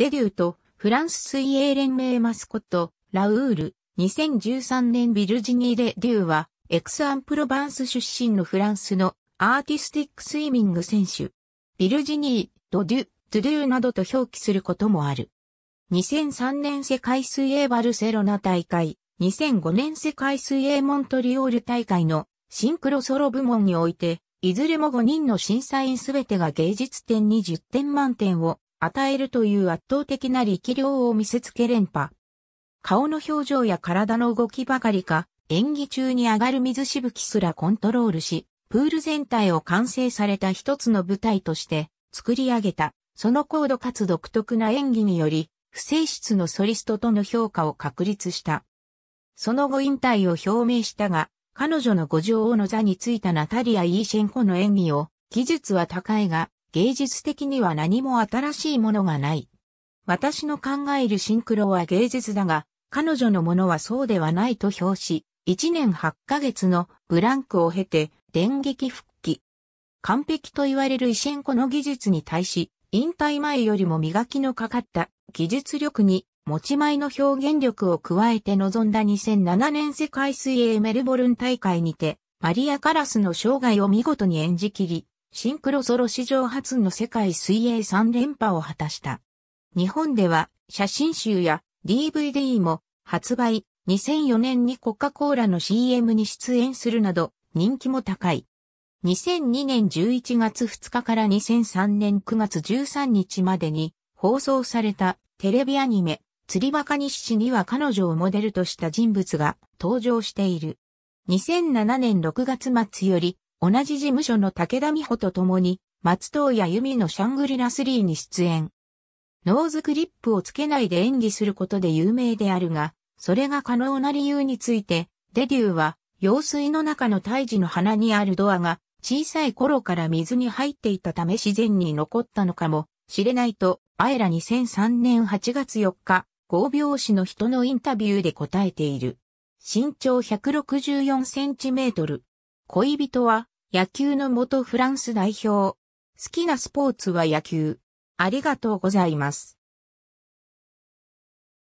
デビューとフランス水泳連盟マスコット、ラウール、2013年ビルジニー・デデューは、エクス・アン・プロバンス出身のフランスのアーティスティックスイミング選手。ビルジニー、ドデュ、トゥデューなどと表記することもある。2003年世界水泳バルセロナ大会、2005年世界水泳モントリオール大会のシンクロソロ部門において、いずれも5人の審査員すべてが芸術点に10点満点を与えるという圧倒的な力量を見せつけ連覇。顔の表情や体の動きばかりか、演技中に上がる水しぶきすらコントロールし、プール全体を完成された一つの舞台として作り上げた、その高度かつ独特な演技により、不正室のソリストとの評価を確立した。その後引退を表明したが、彼女の五女王の座についたナタリア・イーシェンコの演技を、技術は高いが、芸術的には何も新しいものがない。私の考えるシンクロは芸術だが、彼女のものはそうではないと評し、1年8ヶ月のブランクを経て電撃復帰。完璧と言われるイシェンコの技術に対し、引退前よりも磨きのかかった技術力に持ち前の表現力を加えて臨んだ2007年世界水泳メルボルン大会にて、マリア・カラスの生涯を見事に演じ切り、シンクロソロ史上初の世界水泳3連覇を果たした。日本では写真集や DVD も発売、2004年にコカ・コーラの CM に出演するなど人気も高い。2002年11月2日から2003年9月13日までに放送されたテレビアニメ釣りバカ西誌には彼女をモデルとした人物が登場している。2007年6月末より同じ事務所の武田美穂と共に、松任谷由美のシャングリラ3に出演。ノーズクリップをつけないで演技することで有名であるが、それが可能な理由について、デデューは、用水の中の胎児の鼻にあるドアが、小さい頃から水に入っていたため自然に残ったのかもしれないと、あえら2003年8月4日、合病死の人のインタビューで答えている。身長164センチメートル。恋人は野球の元フランス代表。好きなスポーツは野球。ありがとうございます。